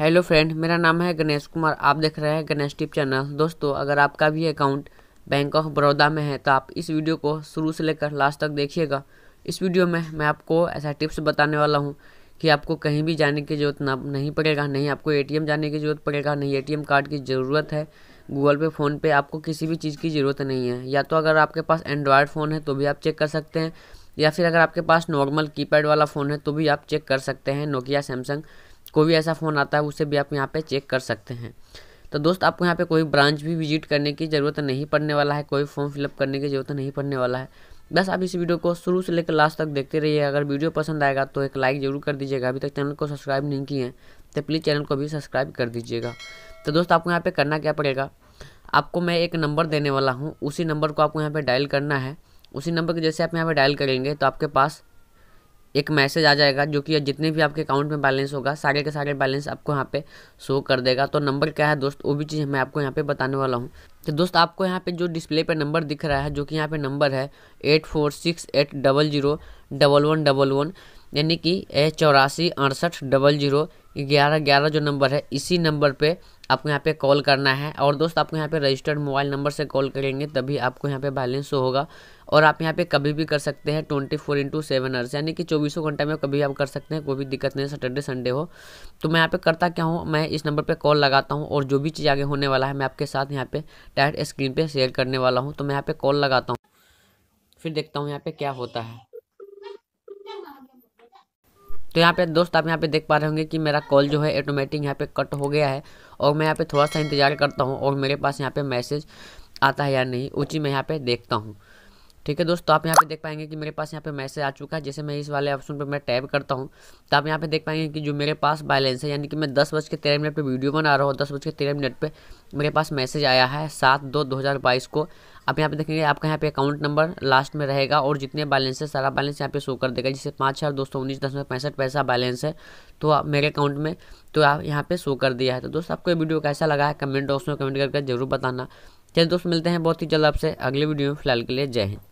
hello friend मेरा नाम है गणेश कुमार आप देख रहे हैं गणेश टिप चैनल दोस्तों अगर आपका भी अकाउंट बैंक ऑफ बड़ौदा में है तो आप इस वीडियो को शुरू से लेकर लास्ट तक देखिएगा इस वीडियो में मैं आपको ऐसा टिप्स बताने वाला हूँ कि आपको कहीं भी जाने की जरूरत ना नहीं पड़ेगा नहीं आपको ए जाने की ज़रूरत पड़ेगा नहीं ए कार्ड की ज़रूरत है गूगल पे फ़ोन पे आपको किसी भी चीज़ की ज़रूरत नहीं है या तो अगर आपके पास एंड्रॉयड फ़ोन है तो भी आप चेक कर सकते हैं या फिर अगर आपके पास नॉर्मल कीपैड वाला फ़ोन है तो भी आप चेक कर सकते हैं नोकिया सैमसंग कोई भी ऐसा फ़ोन आता है उसे भी आप यहाँ पे चेक कर सकते हैं तो दोस्त आपको यहाँ पे कोई ब्रांच भी विजिट करने की ज़रूरत नहीं पड़ने वाला है कोई फॉर्म फिलअप करने की ज़रूरत नहीं पड़ने वाला है बस आप इस वीडियो को शुरू से लेकर लास्ट तक देखते रहिए अगर वीडियो पसंद आएगा तो एक लाइक जरूर कर दीजिएगा अभी तक चैनल को सब्सक्राइब नहीं किए हैं तो प्लीज़ चैनल को भी सब्सक्राइब कर दीजिएगा तो दोस्त आपको यहाँ पर करना क्या पड़ेगा आपको मैं एक नंबर देने वाला हूँ उसी नंबर को आपको यहाँ पर डायल करना है उसी नंबर को जैसे आप यहाँ पर डायल करेंगे तो आपके पास एक मैसेज आ जाएगा जो कि जितने भी आपके अकाउंट में बैलेंस होगा सारे के सारे बैलेंस आपको यहाँ पे शो कर देगा तो नंबर क्या है दोस्त वो भी चीज़ मैं आपको यहाँ पे बताने वाला हूँ तो दोस्त आपको यहाँ पे जो डिस्प्ले पे नंबर दिख रहा है जो कि यहाँ पे नंबर है eight four six eight double zero double one double one यानी कि चौरासी अड़सठ डबल जीरो ग्यारह ग्यारह जो नंबर है इसी नंबर पे आपको यहाँ पे कॉल करना है और दोस्त आपको यहाँ पे रजिस्टर्ड मोबाइल नंबर से कॉल करेंगे तभी आपको यहाँ पे बैलेंस शो होगा और आप यहाँ पे कभी भी कर सकते हैं twenty four into seven hours यानी कि चौबीसों घंटे में कभी आप कर सकते हैं कोई भी दिक्कत नहीं सैटरडे संडे हो तो मैं यहाँ पे करता क्या हूँ मैं इस नंबर पर कॉल लगाता हूँ और जो भी चीज़ आगे होने वाला है मैं आपके साथ यहाँ पे डायरेक्ट स्क्रीन पर शेयर करने वाला हूँ तो मैं यहाँ पर कॉल लगाता हूँ फिर देखता हूँ यहाँ पर क्या होता है तो यहाँ पे दोस्त आप यहाँ पे देख पा रहे होंगे कि मेरा कॉल जो है ऑटोमेटिक यहाँ पे कट हो गया है और मैं यहाँ पे थोड़ा सा इंतज़ार करता हूँ और मेरे पास यहाँ पे मैसेज आता है या नहीं उसी मैं यहाँ पे देखता हूँ ठीक है दोस्तों आप यहाँ पे देख पाएंगे कि मेरे पास यहाँ पे मैसेज आ चुका है जैसे मैं इस वाले ऑप्शन पे मैं टैब करता हूँ तो आप यहाँ पे देख पाएंगे कि जो मेरे पास बैलेंस है यानी कि मैं दस बज के तेरह मिनट पर वीडियो बना रहा हूँ दस बज के तेरह मिनट पर मेरे पास मैसेज आया है सात दो दो हज़ार बाईस को आप यहाँ पे देखेंगे आपका यहाँ पे अकाउंट नंबर लास्ट में रहेगा और जितने बैलेंस है सारा बैलेंस यहाँ पे शो कर देगा जैसे पाँच हज़ार दो सौ उन्नीस दशमलव पैंसठ पैसा बैलेंस है तो आप मेरे अकाउंट में तो आप यहाँ पे शो कर दिया है तो दोस्तों आपको ये वीडियो कैसा लगा है कमेंट बॉक्स में कमेंट करके जरूर बताना चलिए दोस्त मिलते हैं बहुत ही जल्द आपसे अगले वीडियो में फिलहाल के लिए जय हिंद